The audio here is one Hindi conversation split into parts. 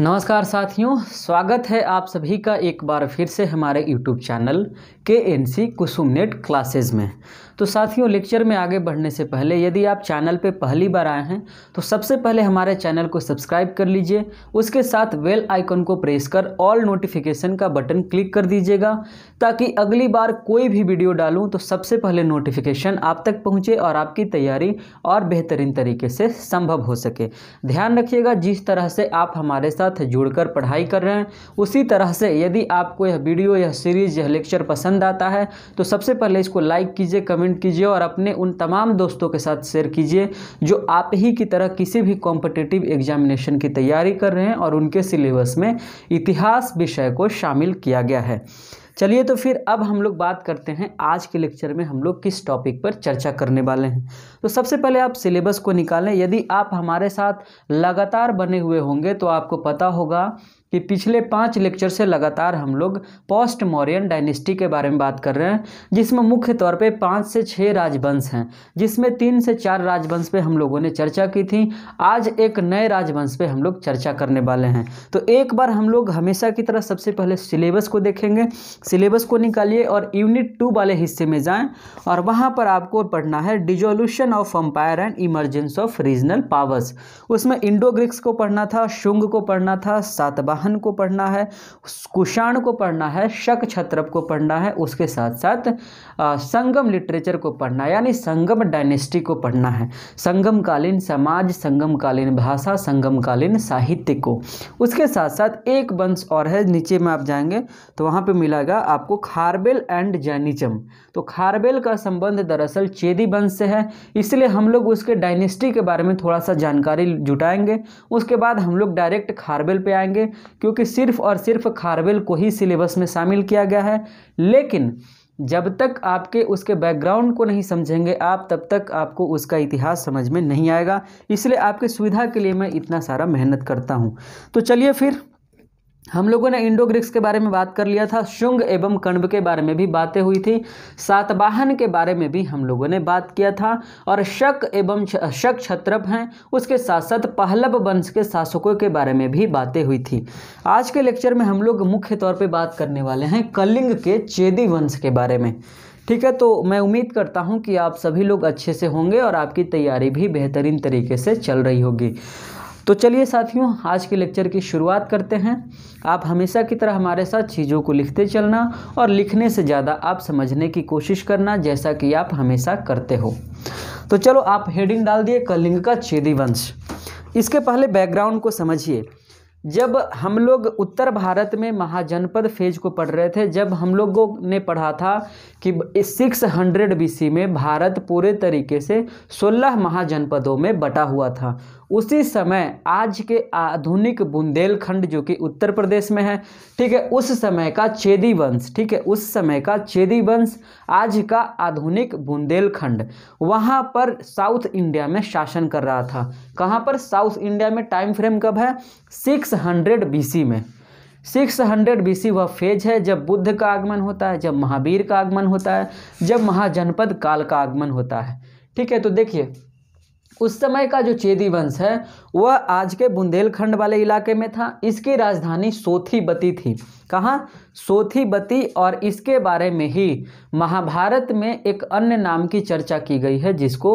नमस्कार साथियों स्वागत है आप सभी का एक बार फिर से हमारे YouTube चैनल के N C Kusum NET classes में तो साथियों लेक्चर में आगे बढ़ने से पहले यदि आप चैनल पर पहली बार आए हैं तो सबसे पहले हमारे चैनल को सब्सक्राइब कर लीजिए उसके साथ वेल आइकन को प्रेस कर ऑल नोटिफिकेशन का बटन क्लिक कर दीजिएगा ताकि अगली बार कोई भी वीडियो डालूँ तो सबसे पहले नोटिफिकेशन आप तक पहुँचे और आपकी तैयारी और बेहतरीन तरीके से संभव हो सके ध्यान रखिएगा जिस तरह से आप हमारे साथ जुड़कर पढ़ाई कर रहे हैं उसी तरह से यदि आपको यह वीडियो यह सीरीज़ यह लेक्चर पसंद आता है तो सबसे पहले इसको लाइक कीजिए कमेंट कमेंट कीजिए और अपने उन तमाम दोस्तों के साथ शेयर कीजिए जो आप ही की तरह किसी भी कॉम्पिटिटिव एग्जामिनेशन की तैयारी कर रहे हैं और उनके सिलेबस में इतिहास विषय को शामिल किया गया है चलिए तो फिर अब हम लोग बात करते हैं आज के लेक्चर में हम लोग किस टॉपिक पर चर्चा करने वाले हैं तो सबसे पहले आप सिलेबस को निकालें यदि आप हमारे साथ लगातार बने हुए होंगे तो आपको पता होगा कि पिछले पाँच लेक्चर से लगातार हम लोग पोस्ट मौर्यन डायनेस्टी के बारे में बात कर रहे हैं जिसमें मुख्य तौर पे पाँच से छः राजवंश हैं जिसमें तीन से चार राजवंश पे हम लोगों ने चर्चा की थी आज एक नए राजवंश पे हम लोग चर्चा करने वाले हैं तो एक बार हम लोग हमेशा की तरह सबसे पहले सिलेबस को देखेंगे सिलेबस को निकालिए और यूनिट टू वाले हिस्से में जाएँ और वहाँ पर आपको पढ़ना है dissolution of empire and emergence of regional powers उसमें इंडो ग्रिक्स को पढ़ना था शुंग को पढ़ना था सातवाह वाहन को पढ़ना है कुषाण को पढ़ना है शक छत्रप को पढ़ना है उसके साथ साथ संगम लिटरेचर को पढ़ना यानी संगम डायनेस्टी को पढ़ना है संगमकालीन समाज संगमकालीन भाषा संगमकालीन साहित्य को उसके साथ साथ एक वंश और है नीचे में आप जाएंगे तो वहाँ पे मिलेगा आपको खारबेल एंड जैनिज्म तो खारबेल का संबंध दरअसल चेदी वंश से है इसलिए हम लोग उसके डायनेस्टी के बारे में थोड़ा सा जानकारी जुटाएंगे उसके बाद हम लोग डायरेक्ट खारबेल पे आएंगे क्योंकि सिर्फ और सिर्फ खारवेल को ही सिलेबस में शामिल किया गया है लेकिन जब तक आपके उसके बैकग्राउंड को नहीं समझेंगे आप तब तक आपको उसका इतिहास समझ में नहीं आएगा इसलिए आपकी सुविधा के लिए मैं इतना सारा मेहनत करता हूँ तो चलिए फिर हम लोगों ने इंडो ग्रीक्स के बारे में बात कर लिया था शुंग एवं कण्व के बारे में भी बातें हुई थी सातवाहन के बारे में भी हम लोगों ने बात किया था और शक एवं शक छत्रप हैं उसके साथ साथ पहलव वंश के शासकों के बारे में भी बातें हुई थी आज के लेक्चर में हम लोग मुख्य तौर पे बात करने वाले हैं कलिंग के चेदी वंश के बारे में ठीक है तो मैं उम्मीद करता हूँ कि आप सभी लोग अच्छे से होंगे और आपकी तैयारी भी बेहतरीन तरीके से चल रही होगी तो चलिए साथियों आज के लेक्चर की शुरुआत करते हैं आप हमेशा की तरह हमारे साथ चीज़ों को लिखते चलना और लिखने से ज़्यादा आप समझने की कोशिश करना जैसा कि आप हमेशा करते हो तो चलो आप हेडिंग डाल दिए कलिंग का चेदी वंश इसके पहले बैकग्राउंड को समझिए जब हम लोग उत्तर भारत में महाजनपद फेज को पढ़ रहे थे जब हम लोगों ने पढ़ा था कि 600 हंड्रेड में भारत पूरे तरीके से 16 महाजनपदों में बटा हुआ था उसी समय आज के आधुनिक बुंदेलखंड जो कि उत्तर प्रदेश में है ठीक है उस समय का चेदी वंश ठीक है उस समय का चेदी वंश आज का आधुनिक बुंदेलखंड वहाँ पर साउथ इंडिया में शासन कर रहा था कहाँ पर साउथ इंडिया में टाइम फ्रेम कब है सिक्स हंड्रेड में सिक्स हंड्रेड बीसी वह फेज है जब बुद्ध का आगमन होता है जब महावीर का आगमन होता है जब महाजनपद काल का आगमन होता है ठीक है तो देखिए उस समय का जो चेदी वंश है वह आज के बुंदेलखंड वाले इलाके में था इसकी राजधानी सोथीबती थी कहाँ सोथीबती और इसके बारे में ही महाभारत में एक अन्य नाम की चर्चा की गई है जिसको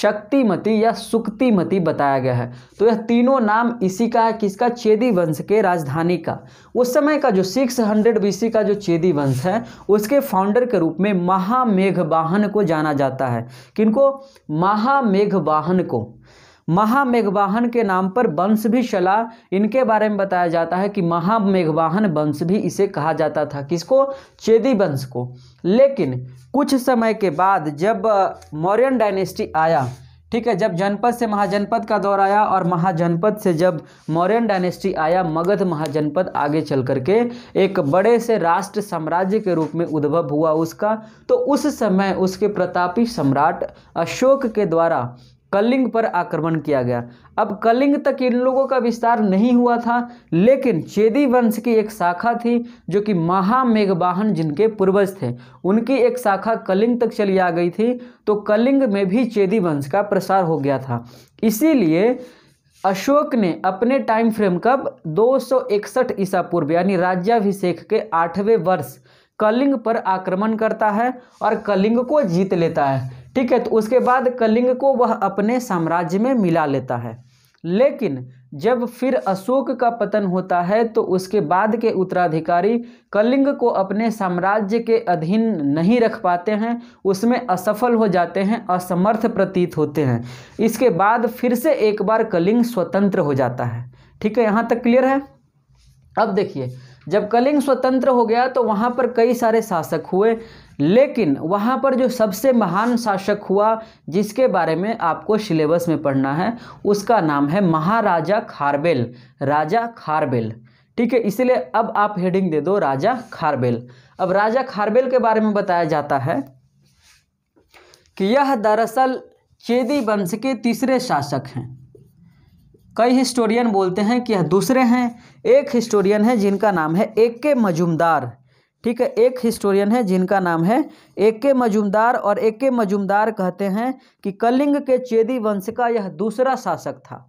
शक्तिमती या सुक्तिमती बताया गया है तो यह तीनों नाम इसी का है किसका चेदी वंश के राजधानी का उस समय का जो 600 हंड्रेड बीसी का जो चेदी वंश है उसके फाउंडर के रूप में महामेघ वाहन को जाना जाता है किनको महामेघ वाहन को महामेघवाहन के नाम पर वंश भी चला इनके बारे में बताया जाता है कि महामेघवाहन वंश भी इसे कहा जाता था किसको चेदी वंश को लेकिन कुछ समय के बाद जब मौर्यन डायनेस्टी आया ठीक है जब जनपद से महाजनपद का दौर आया और महाजनपद से जब मौर्यन डायनेस्टी आया मगध महाजनपद आगे चल करके एक बड़े से राष्ट्र साम्राज्य के रूप में उद्भव हुआ उसका तो उस समय उसके प्रतापी सम्राट अशोक के द्वारा कलिंग पर आक्रमण किया गया अब कलिंग तक इन लोगों का विस्तार नहीं हुआ था लेकिन चेदी वंश की एक शाखा थी जो कि महामेघवाहन जिनके पूर्वज थे उनकी एक शाखा कलिंग तक चली आ गई थी तो कलिंग में भी चेदी वंश का प्रसार हो गया था इसीलिए अशोक ने अपने टाइम फ्रेम कब 261 ईसा पूर्व यानी राज्याभिषेक के आठवें वर्ष कलिंग पर आक्रमण करता है और कलिंग को जीत लेता है ठीक है तो उसके बाद कलिंग को वह अपने साम्राज्य में मिला लेता है लेकिन जब फिर अशोक का पतन होता है तो उसके बाद के उत्तराधिकारी कलिंग को अपने साम्राज्य के अधीन नहीं रख पाते हैं उसमें असफल हो जाते हैं असमर्थ प्रतीत होते हैं इसके बाद फिर से एक बार कलिंग स्वतंत्र हो जाता है ठीक है यहाँ तक क्लियर है अब देखिए जब कलिंग स्वतंत्र हो गया तो वहाँ पर कई सारे शासक हुए लेकिन वहाँ पर जो सबसे महान शासक हुआ जिसके बारे में आपको सिलेबस में पढ़ना है उसका नाम है महाराजा खारबेल राजा खारबेल ठीक है इसलिए अब आप हेडिंग दे दो राजा खारबेल अब राजा खारबेल के बारे में बताया जाता है कि यह दरअसल चेदी वंश के तीसरे शासक हैं कई हिस्टोरियन बोलते हैं कि यह दूसरे हैं एक हिस्टोरियन है जिनका नाम है एक के मजुमदार ठीक है एक हिस्टोरियन है जिनका नाम है ए के मजुमदार और ए के मजुमदार कहते हैं कि कलिंग के चेदी वंश का यह दूसरा शासक था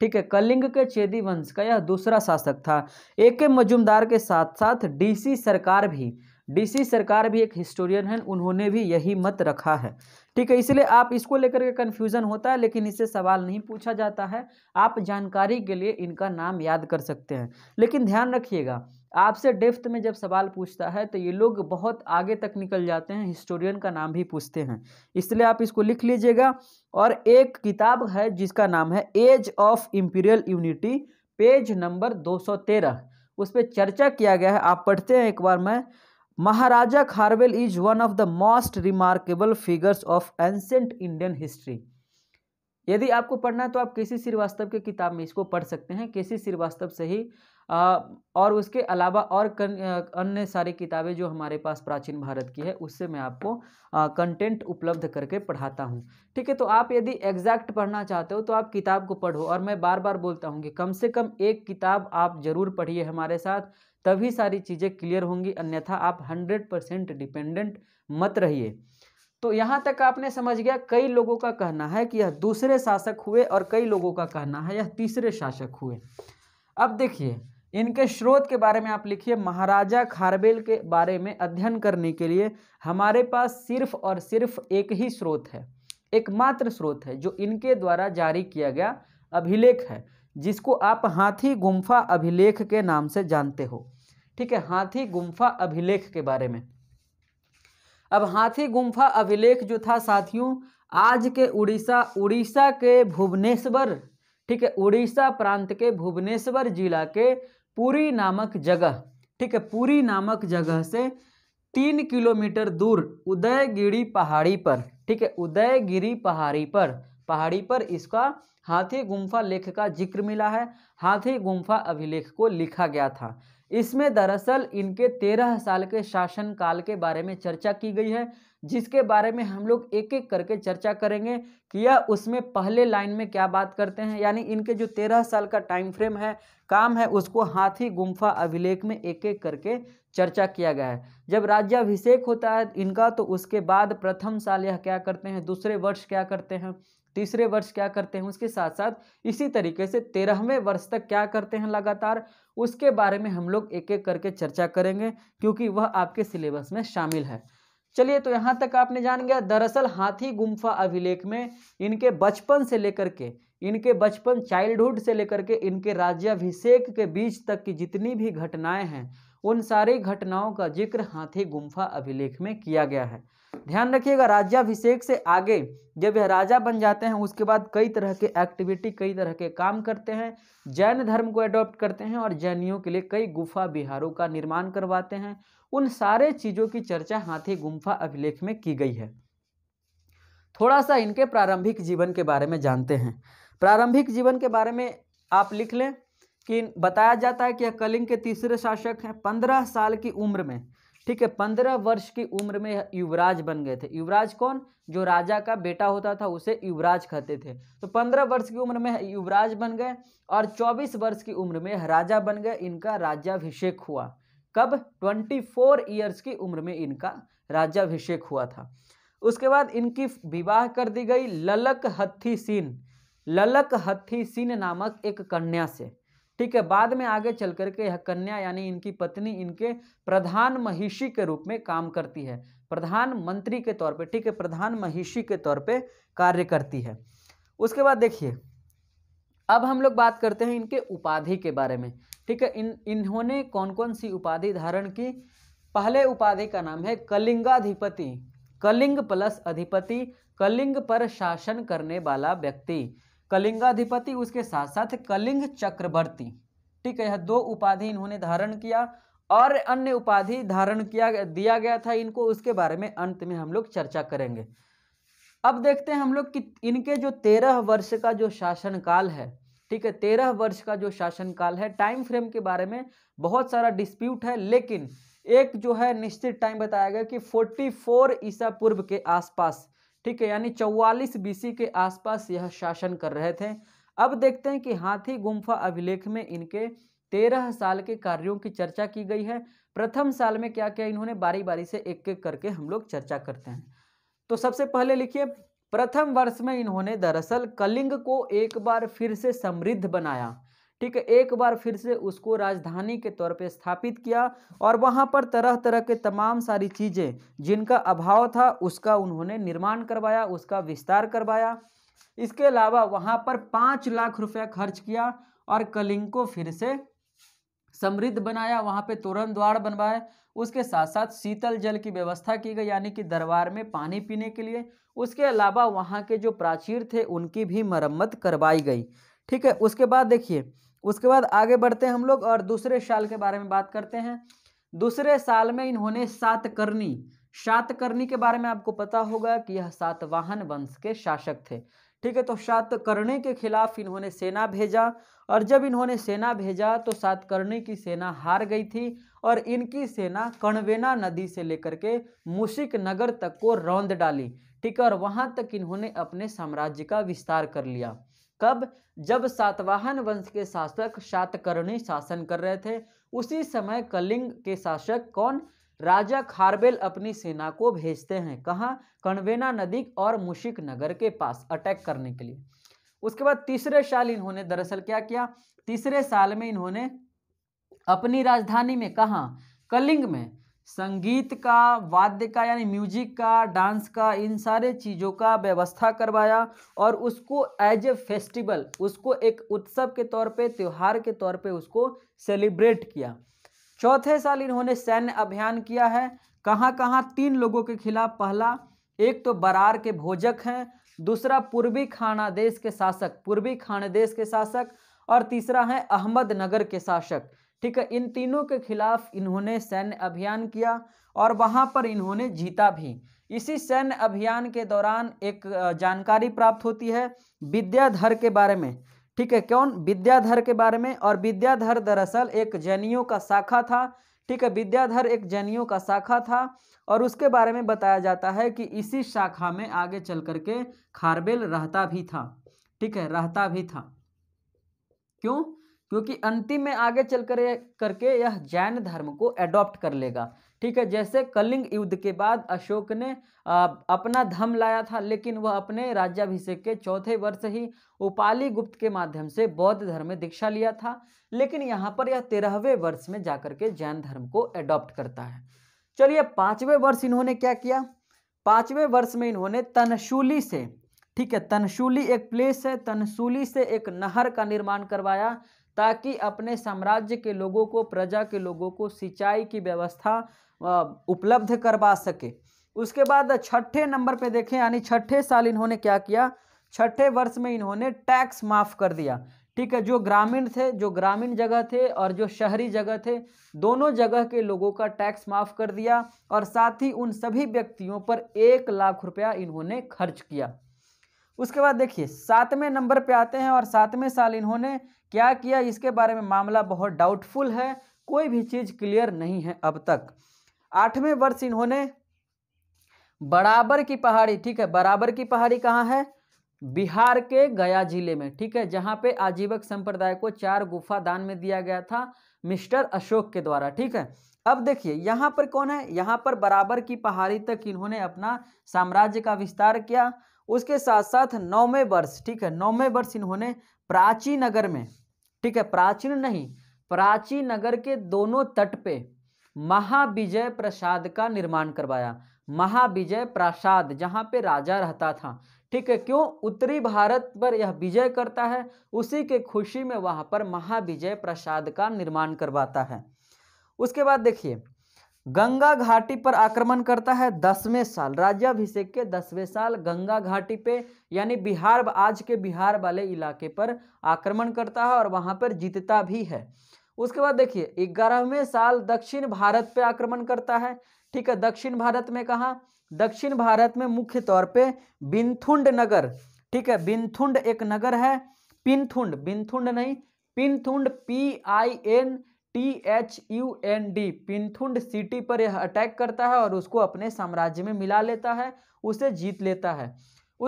ठीक है कलिंग के चेदी वंश का यह दूसरा शासक था ए के मजुमदार के साथ साथ डीसी सरकार भी डीसी सरकार भी एक हिस्टोरियन है उन्होंने भी यही मत रखा है ठीक है इसलिए आप इसको लेकर के कन्फ्यूज़न होता है लेकिन इससे सवाल नहीं पूछा जाता है आप जानकारी के लिए इनका नाम याद कर सकते हैं लेकिन ध्यान रखिएगा आपसे डेफ्थ में जब सवाल पूछता है तो ये लोग बहुत आगे तक निकल जाते हैं हिस्टोरियन का नाम भी पूछते हैं इसलिए आप इसको लिख लीजिएगा और एक किताब है जिसका नाम है age of imperial unity page number 213 उस पर चर्चा किया गया है आप पढ़ते हैं एक बार मैं Maharaja Kharavela is one of the most remarkable figures of ancient Indian history यदि आपको पढ़ना है तो आप के श्रीवास्तव के किताब में इसको पढ़ सकते हैं के श्रीवास्तव से ही और उसके अलावा और अन्य सारी किताबें जो हमारे पास प्राचीन भारत की है उससे मैं आपको कंटेंट उपलब्ध करके पढ़ाता हूँ ठीक है तो आप यदि एग्जैक्ट पढ़ना चाहते हो तो आप किताब को पढ़ो और मैं बार बार बोलता हूँ कि कम से कम एक किताब आप ज़रूर पढ़िए हमारे साथ तभी सारी चीज़ें क्लियर होंगी अन्यथा आप हंड्रेड परसेंट डिपेंडेंट मत रहिए तो यहाँ तक आपने समझ गया कई लोगों का कहना है कि यह दूसरे शासक हुए और कई लोगों का कहना है यह तीसरे शासक हुए अब देखिए इनके स्रोत के बारे में आप लिखिए महाराजा खारबेल के बारे में अध्ययन करने के लिए हमारे पास सिर्फ और सिर्फ एक ही स्रोत है एकमात्र स्रोत है जो इनके द्वारा जारी किया गया अभिलेख है जिसको आप हाथी गुम्फा अभिलेख के नाम से जानते हो ठीक है हाथी गुम्फा अभिलेख के बारे में अब हाथी गुम्फा अभिलेख जो था साथियों आज के उड़ीसा उड़ीसा के भुवनेश्वर ठीक है उड़ीसा प्रांत के भुवनेश्वर जिला के पुरी नामक जगह ठीक है पुरी नामक जगह से तीन किलोमीटर दूर उदयगिरी पहाड़ी पर ठीक है उदयगिरी पहाड़ी पर पहाड़ी पर इसका हाथी गुम्फा लेख का जिक्र मिला है हाथी गुम्फा अभिलेख को लिखा गया था इसमें दरअसल इनके तेरह साल के शासनकाल के बारे में चर्चा की गई है जिसके बारे में हम लोग एक एक करके चर्चा करेंगे कि यह उसमें पहले लाइन में क्या बात करते हैं यानी इनके जो तेरह साल का टाइम फ्रेम है काम है उसको हाथी गुम्फा अभिलेख में एक एक करके चर्चा किया गया है जब राज्याभिषेक होता है इनका तो उसके बाद प्रथम साल यह क्या करते हैं दूसरे वर्ष क्या करते हैं तीसरे वर्ष क्या करते हैं उसके साथ साथ इसी तरीके से तेरहवें वर्ष तक क्या करते हैं लगातार उसके बारे में हम लोग एक एक करके चर्चा करेंगे क्योंकि वह आपके सिलेबस में शामिल है चलिए तो यहाँ तक आपने जान गया दरअसल हाथी गुम्फा अभिलेख में इनके बचपन से लेकर के इनके बचपन चाइल्डहुड से लेकर के इनके राज्याभिषेक के बीच तक की जितनी भी घटनाएं हैं उन सारी घटनाओं का जिक्र हाथी गुम्फा अभिलेख में किया गया है ध्यान रखिएगा राज्याभिषेक से आगे जब यह राजा बन जाते हैं उसके बाद कई तरह के एक्टिविटी कई तरह के काम करते हैं जैन धर्म को एडॉप्ट करते हैं और जैनियों के लिए कई गुफा बिहारों का निर्माण करवाते हैं उन सारे चीज़ों की चर्चा हाथी गुम्फा अभिलेख में की गई है थोड़ा सा इनके प्रारंभिक जीवन के बारे में जानते हैं प्रारंभिक जीवन के बारे में आप लिख लें कि बताया जाता है कि यह कलिंग के तीसरे शासक हैं पंद्रह साल की उम्र में ठीक है पंद्रह वर्ष की उम्र में युवराज बन गए थे युवराज कौन जो राजा का बेटा होता था उसे युवराज कहते थे तो पंद्रह वर्ष की उम्र में युवराज बन गए और चौबीस वर्ष की उम्र में राजा बन गए इनका राज्याभिषेक हुआ कब 24 ईयर्स की उम्र में इनका राज्याभिषेक हुआ था उसके बाद इनकी विवाह कर दी गई ललक हत्थी सीन ललक हत्थी सीन नामक एक कन्या से ठीक है बाद में आगे चल करके यह कन्या यानी इनकी पत्नी इनके प्रधान महिषी के रूप में काम करती है प्रधानमंत्री के तौर पे ठीक है प्रधान महिषी के तौर पे कार्य करती है उसके बाद देखिए अब हम लोग बात करते हैं इनके उपाधि के बारे में ठीक है इन इन्होंने कौन कौन सी उपाधि धारण की पहले उपाधि का नाम है कलिंगाधिपति कलिंग प्लस अधिपति कलिंग पर शासन करने वाला व्यक्ति कलिंगाधिपति उसके साथ साथ कलिंग चक्रवर्ती ठीक है यह दो उपाधि इन्होंने धारण किया और अन्य उपाधि धारण किया दिया गया था इनको उसके बारे में अंत में हम लोग चर्चा करेंगे अब देखते हैं हम लोग कि इनके जो तेरह वर्ष का जो शासनकाल है ठीक है तेरह वर्ष का जो शासनकाल है टाइम फ्रेम के बारे में बहुत सारा डिस्प्यूट है लेकिन एक जो है निश्चित टाइम बताया गया कि 44 ईसा पूर्व के आसपास ठीक है यानी 44 बीसी के आसपास यह शासन कर रहे थे अब देखते हैं कि हाथी गुम्फा अभिलेख में इनके तेरह साल के कार्यों की चर्चा की गई है प्रथम साल में क्या क्या इन्होंने बारी बारी से एक एक करके हम लोग चर्चा करते हैं तो सबसे पहले लिखिए प्रथम वर्ष में इन्होंने दरअसल कलिंग को एक बार फिर से समृद्ध बनाया ठीक है एक बार फिर से उसको राजधानी के तौर पे स्थापित किया और वहाँ पर तरह तरह के तमाम सारी चीज़ें जिनका अभाव था उसका उन्होंने निर्माण करवाया उसका विस्तार करवाया इसके अलावा वहाँ पर पाँच लाख रुपया खर्च किया और कलिंग को फिर से समृद्ध बनाया वहाँ पे तोरण द्वार बनवाए उसके साथ साथ शीतल जल की व्यवस्था की गई यानी कि दरबार में पानी पीने के लिए उसके अलावा वहाँ के जो प्राचीर थे उनकी भी मरम्मत करवाई गई ठीक है उसके बाद देखिए उसके बाद आगे बढ़ते हैं हम लोग और दूसरे साल के बारे में बात करते हैं दूसरे साल में इन्होंने सातकर्णी सातकर्णी के बारे में आपको पता होगा कि यह सातवाहन वंश के शासक थे ठीक है तो सातकर्णी के खिलाफ इन्होंने सेना भेजा और जब इन्होंने सेना भेजा तो सातकर्णी की सेना हार गई थी और इनकी सेना कणवेना नदी से लेकर के मुशिक नगर तक को रौंद डाली ठीक है और वहां तक इन्होंने अपने साम्राज्य का विस्तार कर लिया कब जब सातवाहन वंश के शासक सातकर्णी शासन कर रहे थे उसी समय कलिंग के शासक कौन राजा खारबेल अपनी सेना को भेजते हैं कहाँ कणवेना नदी और मुशिक नगर के पास अटैक करने के लिए उसके बाद तीसरे साल इन्होंने दरअसल क्या किया तीसरे साल में इन्होंने अपनी राजधानी में कहा कलिंग में संगीत का वाद्य का यानी म्यूजिक का डांस का इन सारे चीज़ों का व्यवस्था करवाया और उसको एज ए फेस्टिवल उसको एक उत्सव के तौर पे त्यौहार के तौर पे उसको सेलिब्रेट किया चौथे साल इन्होंने सैन्य अभियान किया है कहाँ कहाँ तीन लोगों के खिलाफ पहला एक तो बरार के भोजक हैं दूसरा पूर्वी खाना देश के शासक पूर्वी देश के शासक और तीसरा है अहमदनगर के शासक ठीक है इन तीनों के खिलाफ इन्होंने सैन्य अभियान किया और वहाँ पर इन्होंने जीता भी इसी सैन्य अभियान के दौरान एक जानकारी प्राप्त होती है विद्याधर के बारे में ठीक है कौन विद्याधर के बारे में और विद्याधर दरअसल एक जैनियों का शाखा था ठीक है विद्याधर एक जैनियों का शाखा था और उसके बारे में बताया जाता है कि इसी शाखा में आगे चल करके खारबेल रहता भी था ठीक है रहता भी था क्यों क्योंकि अंतिम में आगे चल कर करके यह जैन धर्म को एडॉप्ट कर लेगा ठीक है जैसे कलिंग युद्ध के बाद अशोक ने अपना धम लाया था लेकिन वह अपने राज्याभिषेक के चौथे वर्ष ही उपाली गुप्त के माध्यम से बौद्ध धर्म में दीक्षा लिया था लेकिन यहाँ पर यह तेरहवें वर्ष में जाकर के जैन धर्म को एडॉप्ट करता है चलिए पाँचवें वर्ष इन्होंने क्या किया पाँचवें वर्ष में इन्होंने तनशूली से ठीक है तनशूली एक प्लेस है तनशूली से एक नहर का निर्माण करवाया ताकि अपने साम्राज्य के लोगों को प्रजा के लोगों को सिंचाई की व्यवस्था उपलब्ध करवा सके उसके बाद छठे नंबर पे देखें यानी छठे साल इन्होंने क्या किया छठे वर्ष में इन्होंने टैक्स माफ़ कर दिया ठीक है जो ग्रामीण थे जो ग्रामीण जगह थे और जो शहरी जगह थे दोनों जगह के लोगों का टैक्स माफ़ कर दिया और साथ ही उन सभी व्यक्तियों पर एक लाख रुपया इन्होंने खर्च किया उसके बाद देखिए सातवें नंबर पे आते हैं और सातवें साल इन्होंने क्या किया इसके बारे में मामला बहुत डाउटफुल है कोई भी चीज़ क्लियर नहीं है अब तक आठवें वर्ष इन्होंने बराबर की पहाड़ी ठीक है बराबर की पहाड़ी कहाँ है बिहार के गया जिले में ठीक है जहाँ पे आजीवक संप्रदाय को चार गुफा दान में दिया गया था मिस्टर अशोक के द्वारा ठीक है अब देखिए यहाँ पर कौन है यहाँ पर बराबर की पहाड़ी तक इन्होंने अपना साम्राज्य का विस्तार किया उसके साथ साथ नौवें वर्ष ठीक है नौवें वर्ष इन्होंने प्राची नगर में ठीक है प्राचीन नहीं प्राची नगर के दोनों तट पे महाविजय प्रसाद का निर्माण करवाया महाविजय प्रसाद जहाँ पे राजा रहता था ठीक है क्यों उत्तरी भारत पर यह विजय करता है उसी के खुशी में वहाँ पर महाविजय प्रसाद का निर्माण करवाता है उसके बाद देखिए गंगा घाटी पर आक्रमण करता है दसवें साल राज्याभिषेक के दसवें साल गंगा घाटी पे यानी बिहार आज के बिहार वाले इलाके पर आक्रमण करता है और वहां पर जीतता भी है उसके बाद देखिए ग्यारहवें साल दक्षिण भारत पे आक्रमण करता है ठीक है दक्षिण भारत में कहा दक्षिण भारत में मुख्य तौर पे बिनथुंड नगर ठीक है बिनथुंड एक नगर है पिनथुंड बिनथुंड नहीं Pinthund P I N T H U N D Pinthund city पर यह अटैक करता है और उसको अपने साम्राज्य में मिला लेता है उसे जीत लेता है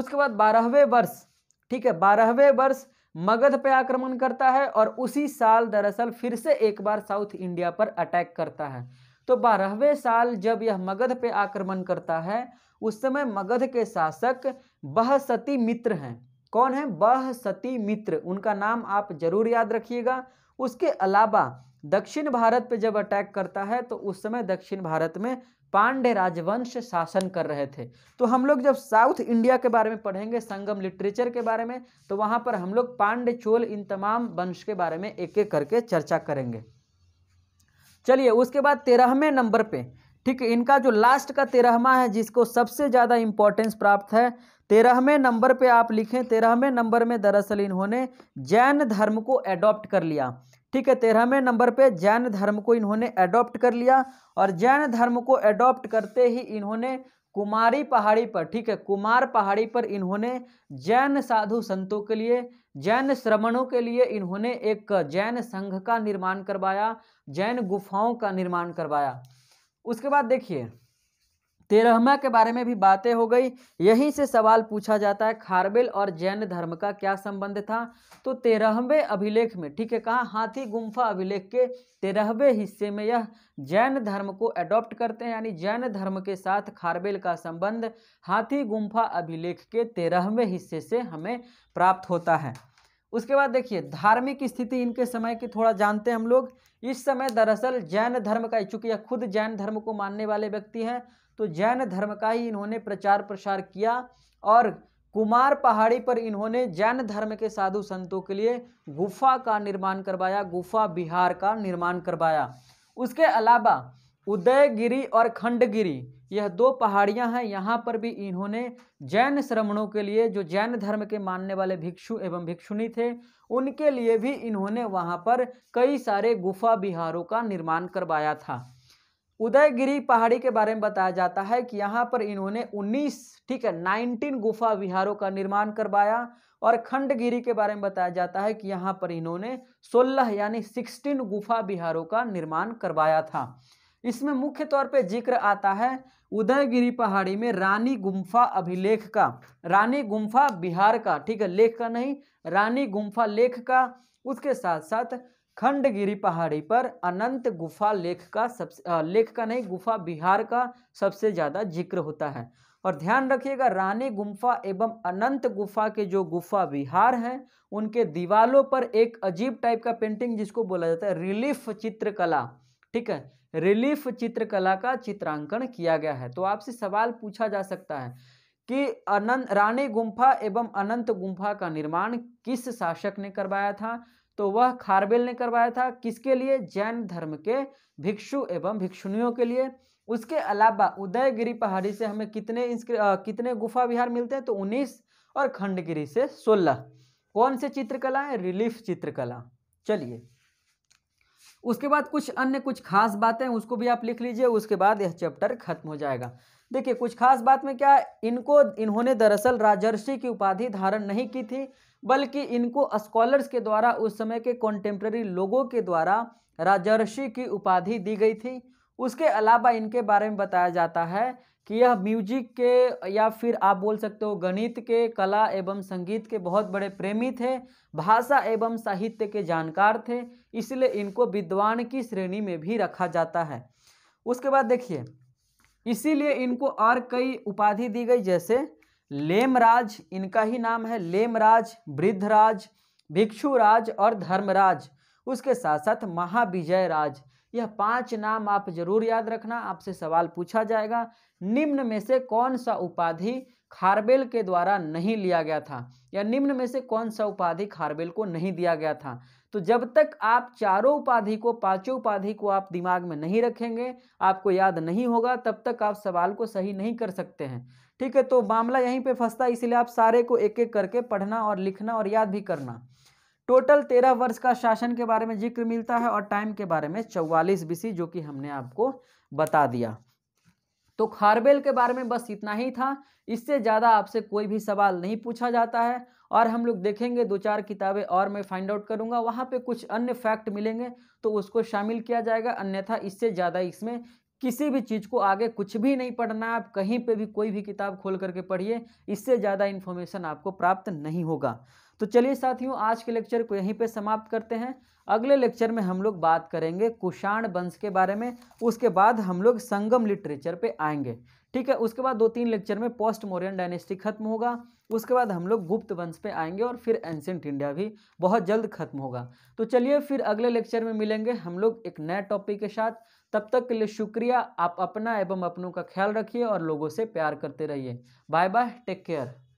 उसके बाद बारहवें वर्ष ठीक है बारहवें वर्ष मगध पर आक्रमण करता है और उसी साल दरअसल फिर से एक बार साउथ इंडिया पर अटैक करता है तो बारहवें साल जब यह मगध पे आक्रमण करता है उस समय मगध के शासक बहसती मित्र हैं कौन है बहसती मित्र उनका नाम आप जरूर याद रखिएगा उसके अलावा दक्षिण भारत पे जब अटैक करता है तो उस समय दक्षिण भारत में पांडे राजवंश शासन कर रहे थे तो हम लोग जब साउथ इंडिया के बारे में पढ़ेंगे संगम लिटरेचर के बारे में तो वहाँ पर हम लोग पांडे चोल इन तमाम वंश के बारे में एक एक करके चर्चा करेंगे चलिए उसके बाद तेरहवें नंबर पे ठीक है इनका जो लास्ट का तेरहवा है जिसको सबसे ज़्यादा इंपॉर्टेंस प्राप्त है तेरहवें नंबर पे आप लिखें तेरहवें नंबर में दरअसल इन्होंने जैन धर्म को एडॉप्ट कर लिया ठीक है तेरहवें नंबर पे जैन धर्म को इन्होंने एडॉप्ट कर लिया और जैन धर्म को एडॉप्ट करते ही इन्होंने कुमारी पहाड़ी पर ठीक है कुमार पहाड़ी पर इन्होंने जैन साधु संतों के लिए जैन श्रमणों के लिए इन्होंने एक जैन संघ का निर्माण करवाया जैन गुफाओं का निर्माण करवाया उसके बाद देखिए तेरहमा के बारे में भी बातें हो गई यहीं से सवाल पूछा जाता है खारबेल और जैन धर्म का क्या संबंध था तो तेरहवें अभिलेख में ठीक है कहा हाथी गुम्फा अभिलेख के तेरहवें हिस्से में यह जैन धर्म को एडॉप्ट करते हैं यानी जैन धर्म के साथ खारबेल का संबंध हाथी गुम्फा अभिलेख के तेरहवें हिस्से से हमें प्राप्त होता है उसके बाद देखिए धार्मिक स्थिति इनके समय की थोड़ा जानते हैं हम लोग इस समय दरअसल जैन धर्म का चूंकि यह खुद जैन धर्म को मानने वाले व्यक्ति हैं तो जैन धर्म का ही इन्होंने प्रचार प्रसार किया और कुमार पहाड़ी पर इन्होंने जैन धर्म के साधु संतों के लिए गुफा का निर्माण करवाया गुफा बिहार का निर्माण करवाया उसके अलावा उदयगिरी और खंडगिरी यह दो पहाड़ियां हैं यहाँ पर भी इन्होंने जैन श्रमणों के लिए जो जैन धर्म के मानने वाले भिक्षु एवं भिक्षुणी थे उनके लिए भी इन्होंने वहाँ पर कई सारे गुफा बिहारों का निर्माण करवाया था उदयगिरी पहाड़ी के बारे में बताया जाता है कि यहाँ पर इन्होंने 19 ठीक है 19 गुफा विहारों का निर्माण करवाया और खंडगिरी के बारे में बताया जाता है कि यहाँ पर इन्होंने 16 यानी 16 गुफा विहारों का निर्माण करवाया था इसमें मुख्य तौर पे जिक्र आता है उदयगिरी पहाड़ी में रानी गुम्फा अभिलेख का रानी गुम्फा बिहार का ठीक है लेख का नहीं रानी गुम्फा लेख का उसके साथ साथ खंडगिरी पहाड़ी पर अनंत गुफा लेख का सबसे लेख का नहीं गुफा बिहार का सबसे ज़्यादा जिक्र होता है और ध्यान रखिएगा रानी गुफा एवं अनंत गुफा के जो गुफा विहार हैं उनके दीवालों पर एक अजीब टाइप का पेंटिंग जिसको बोला जाता है रिलीफ चित्रकला ठीक है रिलीफ चित्रकला का चित्रांकन किया गया है तो आपसे सवाल पूछा जा सकता है कि अनंत रानी गुम्फा एवं अनंत गुम्फा का निर्माण किस शासक ने करवाया था तो वह खारबेल ने करवाया था किसके लिए जैन धर्म के भिक्षु एवं भिक्षुणियों के लिए उसके अलावा उदयगिरी पहाड़ी से हमें कितने आ, कितने गुफा विहार मिलते हैं तो उन्नीस और खंडगिरी से सोलह कौन से चित्रकला है रिलीफ चित्रकला चलिए उसके बाद कुछ अन्य कुछ खास बातें उसको भी आप लिख लीजिए उसके बाद यह चैप्टर खत्म हो जाएगा देखिए कुछ खास बात में क्या है इनको इन्होंने दरअसल राजर्षि की उपाधि धारण नहीं की थी बल्कि इनको स्कॉलर्स के द्वारा उस समय के कॉन्टेम्प्रेरी लोगों के द्वारा राजर्षि की उपाधि दी गई थी उसके अलावा इनके बारे में बताया जाता है कि यह म्यूजिक के या फिर आप बोल सकते हो गणित के कला एवं संगीत के बहुत बड़े प्रेमी थे भाषा एवं साहित्य के जानकार थे इसलिए इनको विद्वान की श्रेणी में भी रखा जाता है उसके बाद देखिए इसीलिए इनको और कई उपाधि दी गई जैसे लेमराज इनका ही नाम है लेमराज वृद्धराज भिक्षुराज और धर्मराज उसके साथ साथ महाविजय राज यह पांच नाम आप जरूर याद रखना आपसे सवाल पूछा जाएगा निम्न में से कौन सा उपाधि खारबेल के द्वारा नहीं लिया गया था या निम्न में से कौन सा उपाधि खारबेल को नहीं दिया गया था तो जब तक आप चारों उपाधि को पांचों उपाधि को आप दिमाग में नहीं रखेंगे आपको याद नहीं होगा तब तक आप सवाल को सही नहीं कर सकते हैं ठीक है तो मामला यहीं पे फंसता है इसलिए आप सारे को एक एक करके पढ़ना और लिखना और याद भी करना टोटल तेरह वर्ष का शासन के बारे में जिक्र मिलता है और टाइम के बारे में चौवालीस बीसी जो कि हमने आपको बता दिया तो खारबेल के बारे में बस इतना ही था इससे ज़्यादा आपसे कोई भी सवाल नहीं पूछा जाता है और हम लोग देखेंगे दो चार किताबें और मैं फाइंड आउट करूंगा वहाँ पे कुछ अन्य फैक्ट मिलेंगे तो उसको शामिल किया जाएगा अन्यथा इससे ज़्यादा इसमें किसी भी चीज़ को आगे कुछ भी नहीं पढ़ना आप कहीं पे भी कोई भी किताब खोल करके पढ़िए इससे ज़्यादा इन्फॉर्मेशन आपको प्राप्त नहीं होगा तो चलिए साथियों आज के लेक्चर को यहीं पे समाप्त करते हैं अगले लेक्चर में हम लोग बात करेंगे कुषाण वंश के बारे में उसके बाद हम लोग संगम लिटरेचर पे आएंगे ठीक है उसके बाद दो तीन लेक्चर में पोस्ट मोरियन डायनेस्टी खत्म होगा उसके बाद हम लोग गुप्त वंश पे आएंगे और फिर एंशेंट इंडिया भी बहुत जल्द खत्म होगा तो चलिए फिर अगले लेक्चर में मिलेंगे हम लोग एक नए टॉपिक के साथ तब तक के लिए शुक्रिया आप अपना एवं अपनों का ख्याल रखिए और लोगों से प्यार करते रहिए बाय बाय टेक केयर